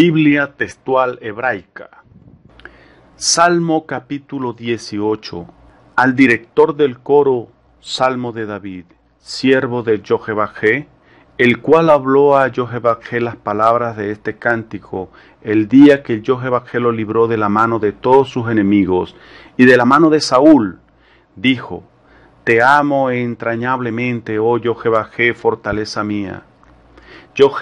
Biblia textual hebraica. Salmo capítulo 18. Al director del coro, Salmo de David, siervo de Yohebajé, el cual habló a Yohebajé las palabras de este cántico el día que Yohebajé lo libró de la mano de todos sus enemigos y de la mano de Saúl. Dijo, Te amo entrañablemente, oh Yohebajé, fortaleza mía. Yo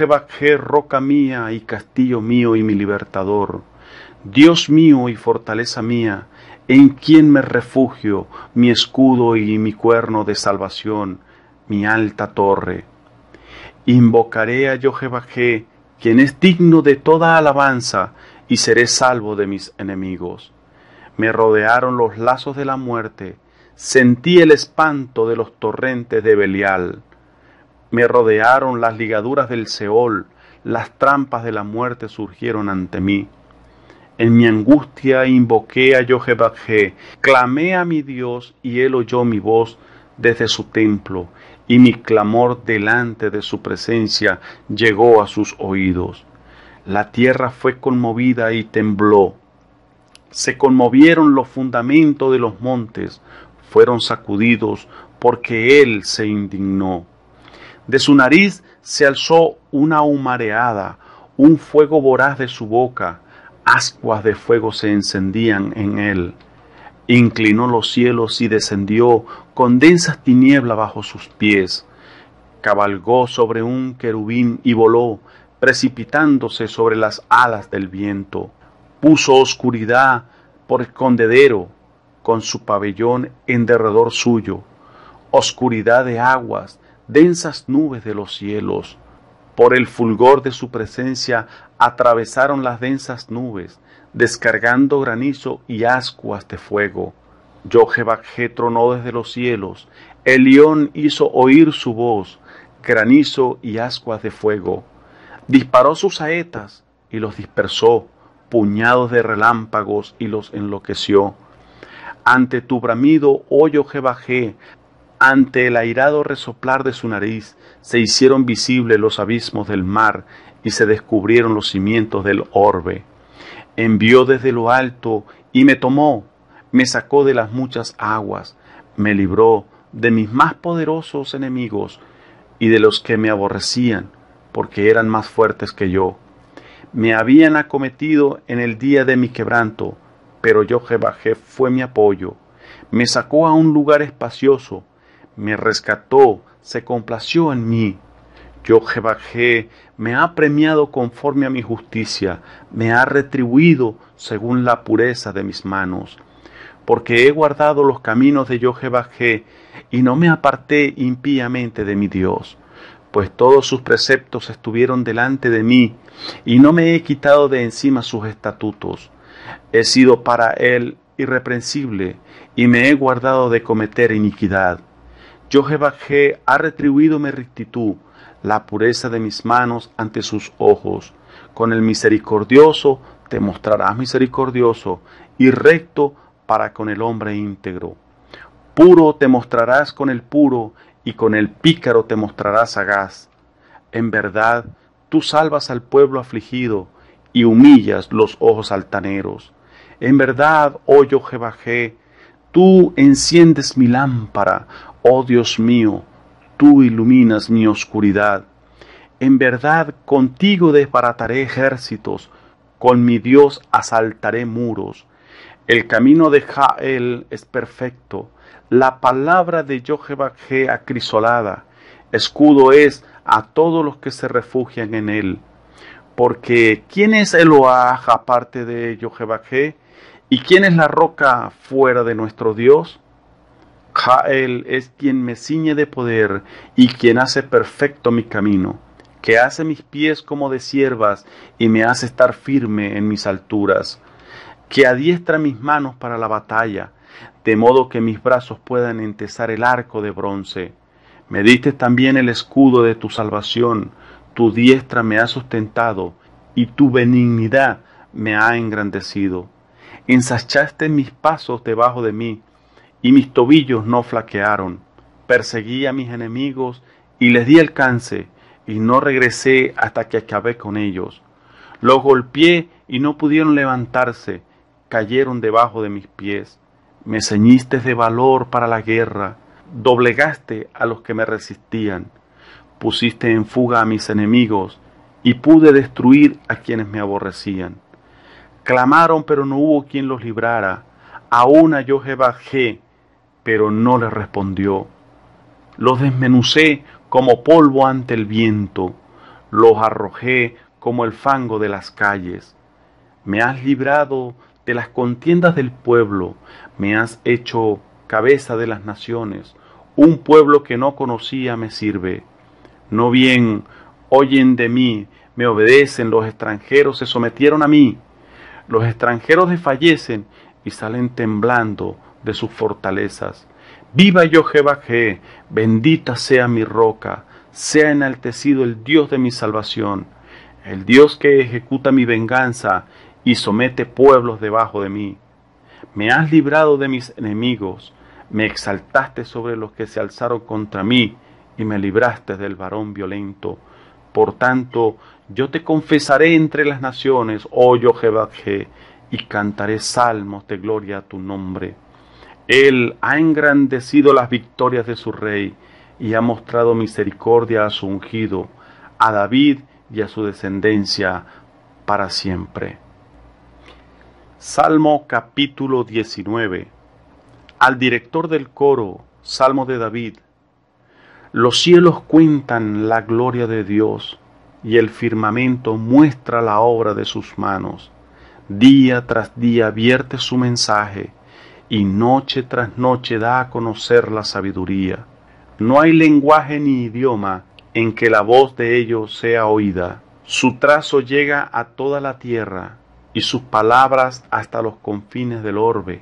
roca mía y castillo mío y mi libertador, Dios mío y fortaleza mía, en quien me refugio, mi escudo y mi cuerno de salvación, mi alta torre. Invocaré a Jehová, quien es digno de toda alabanza, y seré salvo de mis enemigos. Me rodearon los lazos de la muerte, sentí el espanto de los torrentes de Belial. Me rodearon las ligaduras del Seol, las trampas de la muerte surgieron ante mí. En mi angustia invoqué a Yohebajé, clamé a mi Dios y él oyó mi voz desde su templo, y mi clamor delante de su presencia llegó a sus oídos. La tierra fue conmovida y tembló. Se conmovieron los fundamentos de los montes, fueron sacudidos, porque él se indignó. De su nariz se alzó una humareada, un fuego voraz de su boca, ascuas de fuego se encendían en él. Inclinó los cielos y descendió con densas tinieblas bajo sus pies. Cabalgó sobre un querubín y voló, precipitándose sobre las alas del viento. Puso oscuridad por escondedero, con su pabellón en derredor suyo, oscuridad de aguas, densas nubes de los cielos. Por el fulgor de su presencia atravesaron las densas nubes, descargando granizo y ascuas de fuego. Yogebajé tronó desde los cielos, el león hizo oír su voz, granizo y ascuas de fuego. Disparó sus saetas y los dispersó, puñados de relámpagos y los enloqueció. Ante tu bramido, oh ante el airado resoplar de su nariz se hicieron visibles los abismos del mar y se descubrieron los cimientos del orbe. Envió desde lo alto y me tomó, me sacó de las muchas aguas, me libró de mis más poderosos enemigos y de los que me aborrecían, porque eran más fuertes que yo. Me habían acometido en el día de mi quebranto, pero yo Jebajé fue mi apoyo. Me sacó a un lugar espacioso, me rescató, se complació en mí. Yo Jebajé me ha premiado conforme a mi justicia, me ha retribuido según la pureza de mis manos. Porque he guardado los caminos de jebajé, y no me aparté impíamente de mi Dios. Pues todos sus preceptos estuvieron delante de mí y no me he quitado de encima sus estatutos. He sido para él irreprensible y me he guardado de cometer iniquidad. Yo Jebajé ha retribuido mi rectitud, la pureza de mis manos ante sus ojos. Con el misericordioso te mostrarás misericordioso y recto para con el hombre íntegro. Puro te mostrarás con el puro y con el pícaro te mostrarás sagaz. En verdad, tú salvas al pueblo afligido y humillas los ojos altaneros. En verdad, oh yo Tú enciendes mi lámpara, oh Dios mío, tú iluminas mi oscuridad. En verdad, contigo desbarataré ejércitos, con mi Dios asaltaré muros. El camino de Jael es perfecto, la palabra de es acrisolada. Escudo es a todos los que se refugian en él. Porque ¿quién es Eloah aparte de Jehová? ¿Y quién es la roca fuera de nuestro Dios? Jael es quien me ciñe de poder y quien hace perfecto mi camino, que hace mis pies como de siervas y me hace estar firme en mis alturas, que adiestra mis manos para la batalla, de modo que mis brazos puedan entesar el arco de bronce. Me diste también el escudo de tu salvación, tu diestra me ha sustentado y tu benignidad me ha engrandecido ensachaste mis pasos debajo de mí, y mis tobillos no flaquearon. Perseguí a mis enemigos y les di alcance, y no regresé hasta que acabé con ellos. Los golpeé y no pudieron levantarse, cayeron debajo de mis pies. Me ceñiste de valor para la guerra, doblegaste a los que me resistían, pusiste en fuga a mis enemigos, y pude destruir a quienes me aborrecían. Clamaron, pero no hubo quien los librara. Aún yo Jehová pero no le respondió. Los desmenucé como polvo ante el viento. Los arrojé como el fango de las calles. Me has librado de las contiendas del pueblo. Me has hecho cabeza de las naciones. Un pueblo que no conocía me sirve. No bien oyen de mí, me obedecen, los extranjeros se sometieron a mí. Los extranjeros desfallecen y salen temblando de sus fortalezas. Viva yo Jehová, bendita sea mi roca, sea enaltecido el Dios de mi salvación, el Dios que ejecuta mi venganza y somete pueblos debajo de mí. Me has librado de mis enemigos, me exaltaste sobre los que se alzaron contra mí y me libraste del varón violento. Por tanto, yo te confesaré entre las naciones, oh Jehová, y cantaré salmos de gloria a tu nombre. Él ha engrandecido las victorias de su rey y ha mostrado misericordia a su ungido, a David y a su descendencia para siempre. Salmo capítulo 19. Al director del coro, Salmo de David, los cielos cuentan la gloria de Dios y el firmamento muestra la obra de sus manos. Día tras día vierte su mensaje y noche tras noche da a conocer la sabiduría. No hay lenguaje ni idioma en que la voz de ellos sea oída. Su trazo llega a toda la tierra y sus palabras hasta los confines del orbe.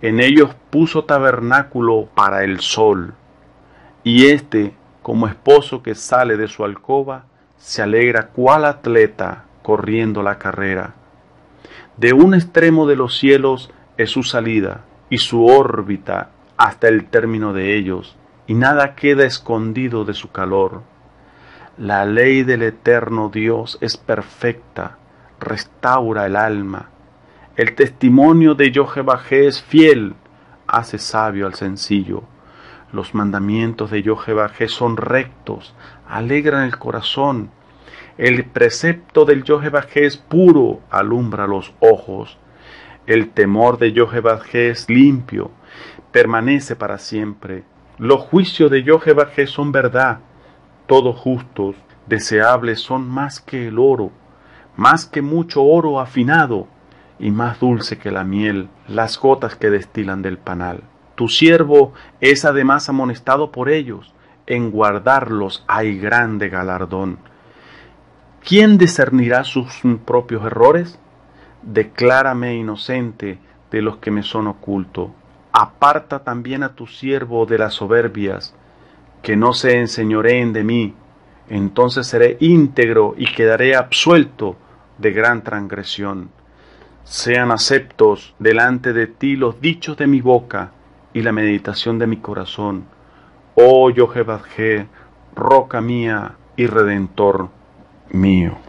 En ellos puso tabernáculo para el sol y éste, como esposo que sale de su alcoba, se alegra cual atleta corriendo la carrera. De un extremo de los cielos es su salida y su órbita hasta el término de ellos, y nada queda escondido de su calor. La ley del eterno Dios es perfecta, restaura el alma. El testimonio de Yohebajé es fiel, hace sabio al sencillo. Los mandamientos de Jehová son rectos, alegran el corazón. El precepto del Jehová es puro, alumbra los ojos. El temor de Jehová es limpio, permanece para siempre. Los juicios de Jehová son verdad, todos justos, deseables son más que el oro, más que mucho oro afinado, y más dulce que la miel, las gotas que destilan del panal. Tu siervo es además amonestado por ellos, en guardarlos hay grande galardón. ¿Quién discernirá sus propios errores? Declárame inocente de los que me son oculto. Aparta también a tu siervo de las soberbias, que no se enseñoreen de mí. Entonces seré íntegro y quedaré absuelto de gran transgresión. Sean aceptos delante de ti los dichos de mi boca y la meditación de mi corazón. Oh Yohebadje, roca mía y redentor mío.